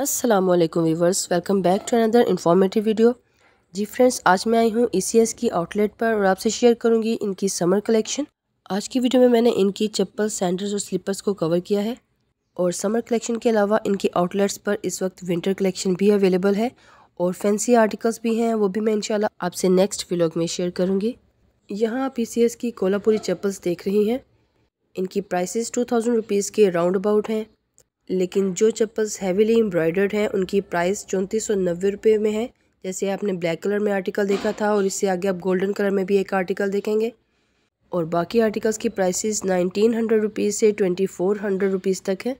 Aslam viewers welcome back to another informative video जी friends आज मैं आई हूँ ई की आउटलेट पर और आपसे शेयर करूँगी इनकी समर कलेक्शन आज की वीडियो में मैंने इनकी चप्पल सैंडल्स और स्लीपर्स को कवर किया है और समर कलेक्शन के अलावा इनकी आउटलेट्स पर इस वक्त विंटर कलेक्शन भी अवेलेबल है और फैंसी आर्टिकल्स भी हैं वो भी मैं इनशाला आपसे नेक्स्ट व्लॉग में शेयर करूँगी यहाँ आप ई की कोल्हापुरी चप्पल्स देख रही हैं इनकी प्राइसेस टू थाउजेंड रुपीज़ के राउंड अबाउट हैं लेकिन जो चप्पल्स हैवीली एम्ब्रॉयडर्ड हैं उनकी प्राइस चौंतीस सौ नब्बे रुपये में है जैसे आपने ब्लैक कलर में आर्टिकल देखा था और इससे आगे आप गोल्डन कलर में भी एक आर्टिकल देखेंगे और बाकी आर्टिकल्स की प्राइसेस नाइनटीन हंड्रेड रुपीज़ से ट्वेंटी फोर हंड्रेड रुपीज़ तक है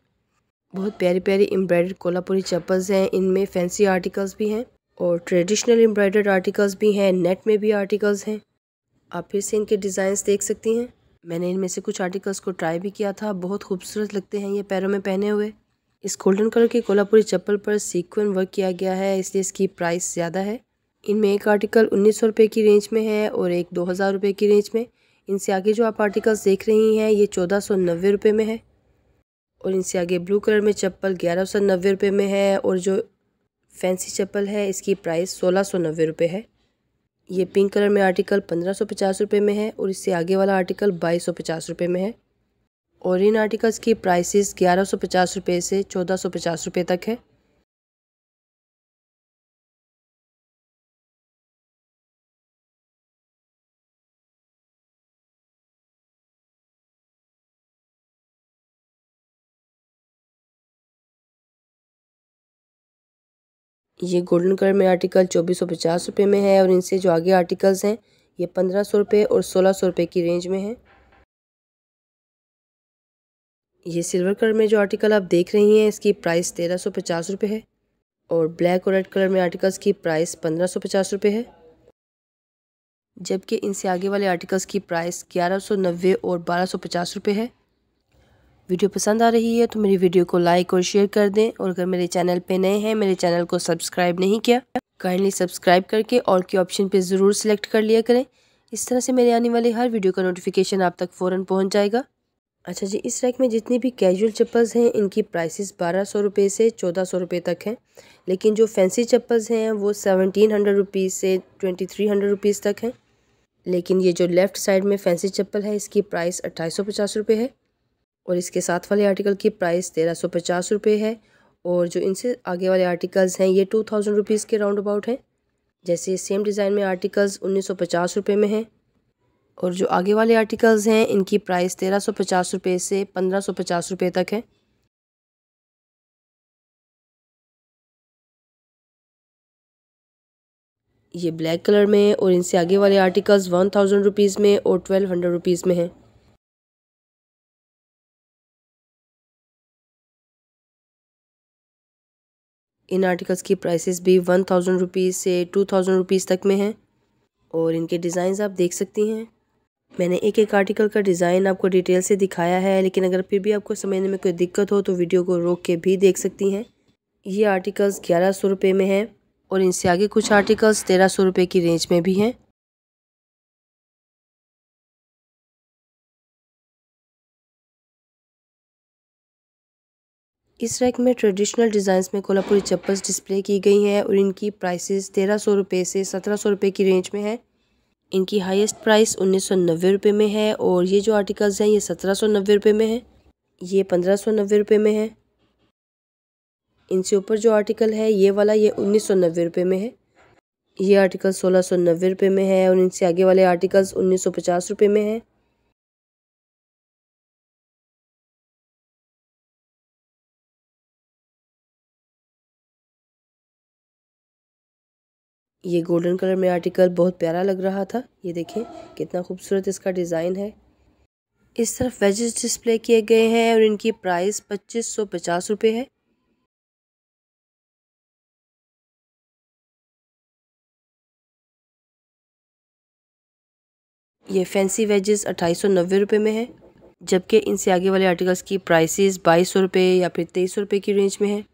बहुत प्यारी प्यारी एम्ब्रॉयडर्ड कोलापुरी चप्पल्स हैं इनमें फैंसी आर्टिकल्स भी हैं और ट्रेडिशनल एम्ब्रॉयडर्ड आर्टिकल्स भी हैं नेट में भी आर्टिकल्स हैं आप फिर से इनके डिज़ाइंस देख सकती हैं मैंने इनमें से कुछ आर्टिकल्स को ट्राई भी किया था बहुत खूबसूरत लगते हैं ये पैरों में पहने हुए इस गोल्डन कलर की कोल्हापुरी चप्पल पर सीक्वन वर्क किया गया है इसलिए इसकी प्राइस ज़्यादा है इनमें एक आर्टिकल उन्नीस सौ रुपये की रेंज में है और एक दो हज़ार रुपये की रेंज में इनसे आगे जो आप आर्टिकल्स देख रही हैं ये चौदह सौ नब्बे रुपये में है और इनसे आगे ब्लू कलर में चप्पल ग्यारह सौ नब्बे रुपये में है और जो फैंसी चप्पल है इसकी प्राइस सोलह सौ नब्बे रुपये है ये पिंक कलर में आर्टिकल पंद्रह सौ पचास रुपये में है और इससे आगे वाला आर्टिकल बाईस सौ पचास रुपये में है और इन आर्टिकल्स की प्राइसेस ग्यारह सौ पचास रुपये से चौदह सौ पचास रुपये तक है ये गोल्डन कलर में आर्टिकल चौबीस सौ पचास रुपये में है और इनसे जो आगे आर्टिकल्स हैं ये पंद्रह सौ रुपये और सोलह सौ रुपये की रेंज में है ये सिल्वर कलर में जो आर्टिकल आप देख रही हैं इसकी प्राइस तेरह सौ पचास रुपये है और ब्लैक और रेड कलर में आर्टिकल्स की प्राइस पंद्रह सौ पचास रुपये है जबकि इनसे आगे वाले आर्टिकल्स की प्राइस ग्यारह सौ नब्बे और बारह सौ पचास रुपये है वीडियो पसंद आ रही है तो मेरी वीडियो को लाइक और शेयर कर दें और अगर मेरे चैनल पे नए हैं मेरे चैनल को सब्सक्राइब नहीं किया काइंडली सब्सक्राइब करके और के ऑप्शन पे ज़रूर सेलेक्ट कर लिया करें इस तरह से मेरे आने वाले हर वीडियो का नोटिफिकेशन आप तक फ़ौर पहुँच जाएगा अच्छा जी इस रैक में जितनी भी कैजुअल चप्पल्स हैं इनकी प्राइसेस बारह सौ रुपये से चौदह सौ रुपये तक हैं लेकिन जो फैंसी चप्पल्स हैं वो सेवनटीन हंड्रेड रुपीज़ से ट्वेंटी थ्री हंड्रेड रुपीज़ तक हैं लेकिन ये जो लेफ़्ट साइड में फैंसी चप्पल है इसकी प्राइस अट्ठाईस सौ पचास रुपये है और इसके साथ वाले आर्टिकल की प्राइस तेरह सौ पचास रुपये है और जो इनसे आगे वाले आर्टिकल्स हैं ये टू थाउजेंड रुपीज़ के राउंड अबाउट हैं जैसे सेम डिज़ाइन में आर्टिकल्स उन्नीस सौ पचास रुपये में हैं और जो आगे वाले आर्टिकल्स हैं इनकी प्राइस तेरह सौ पचास रुपये से पंद्रह सौ पचास रुपये तक है ये ब्लैक कलर में है और इनसे आगे वाले आर्टिकल्स वन थाउजेंड रुपीज़ में और ट्वेल्व हंड्रेड रुपीज़ में हैं इन आर्टिकल्स की प्राइसेस भी वन थाउजेंड रुपीज़ से टू थाउजेंड रुपीज़ तक में हैं और इनके डिज़ाइंस आप देख सकती हैं मैंने एक एक आर्टिकल का डिज़ाइन आपको डिटेल से दिखाया है लेकिन अगर फिर भी आपको समझने में कोई दिक्कत हो तो वीडियो को रोक के भी देख सकती हैं ये आर्टिकल्स ग्यारह सौ रुपये में हैं और इनसे आगे कुछ आर्टिकल्स तेरह सौ रुपये की रेंज में भी हैं इस रैक में ट्रेडिशनल डिज़ाइंस में कोल्हापुरी चप्पल्स डिस्प्ले की गई हैं और इनकी प्राइसेस तेरह सौ रुपये से सत्रह सौ रुपये की रेंज में है इनकी हाईएस्ट प्राइस उन्नीस सौ नब्बे रुपये में है और ये जो आर्टिकल्स हैं ये सत्रह सौ नब्बे रुपये में है ये पंद्रह सौ नब्बे रुपये में है इनसे ऊपर जो आर्टिकल है ये वाला ये उन्नीस सौ नब्बे रुपये में है ये आर्टिकल सोलह सौ नब्बे रुपये में है और इनसे आगे वाले आर्टिकल्स उन्नीस सौ पचास रुपये में है ये गोल्डन कलर में आर्टिकल बहुत प्यारा लग रहा था ये देखें कितना खूबसूरत इसका डिज़ाइन है इस तरफ वेजेस डिस्प्ले किए गए हैं और इनकी प्राइस पच्चीस सौ पचास रुपये है ये फैंसी वेजेस अट्ठाईस सौ नब्बे रुपये में है जबकि इनसे आगे वाले आर्टिकल्स की प्राइसेस बाईस सौ रुपये या फिर तेईस सौ रुपये की रेंज में है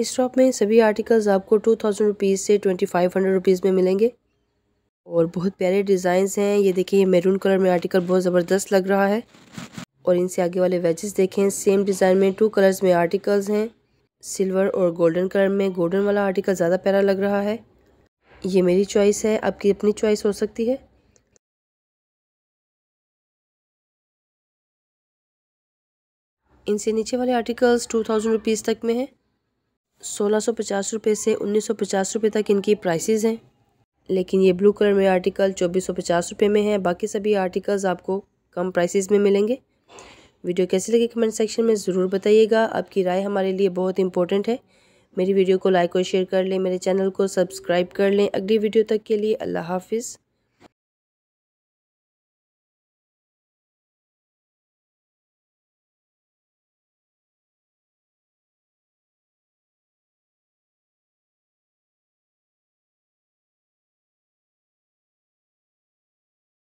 इस शॉप में सभी आर्टिकल्स आपको टू थाउजेंड रुपीज़ से ट्वेंटी फाइव हंड्रेड रुपीज़ में मिलेंगे और बहुत प्यारे डिज़ाइंस हैं ये देखिए ये मेरून कलर में आर्टिकल बहुत ज़बरदस्त लग रहा है और इनसे आगे वाले वेजेस देखें सेम डिज़ाइन में टू कलर्स में आर्टिकल्स हैं सिल्वर और गोल्डन कलर में गोल्डन वाला आर्टिकल ज़्यादा प्यारा लग रहा है ये मेरी चॉइस है आपकी अपनी चॉइस हो सकती है इनसे नीचे वाले आर्टिकल्स टू थाउजेंड रुपीज़ तक में हैं सोलह सौ पचास रुपये से उन्नीस सौ पचास रुपये तक इनकी प्राइसेस हैं लेकिन ये ब्लू कलर में आर्टिकल चौबीस सौ पचास रुपये में है बाकी सभी आर्टिकल्स आपको कम प्राइसेस में मिलेंगे वीडियो कैसी लगी कमेंट सेक्शन में ज़रूर बताइएगा आपकी राय हमारे लिए बहुत इंपॉर्टेंट है मेरी वीडियो को लाइक और शेयर कर लें मेरे चैनल को सब्सक्राइब कर लें अगली वीडियो तक के लिए अल्लाह हाफिज़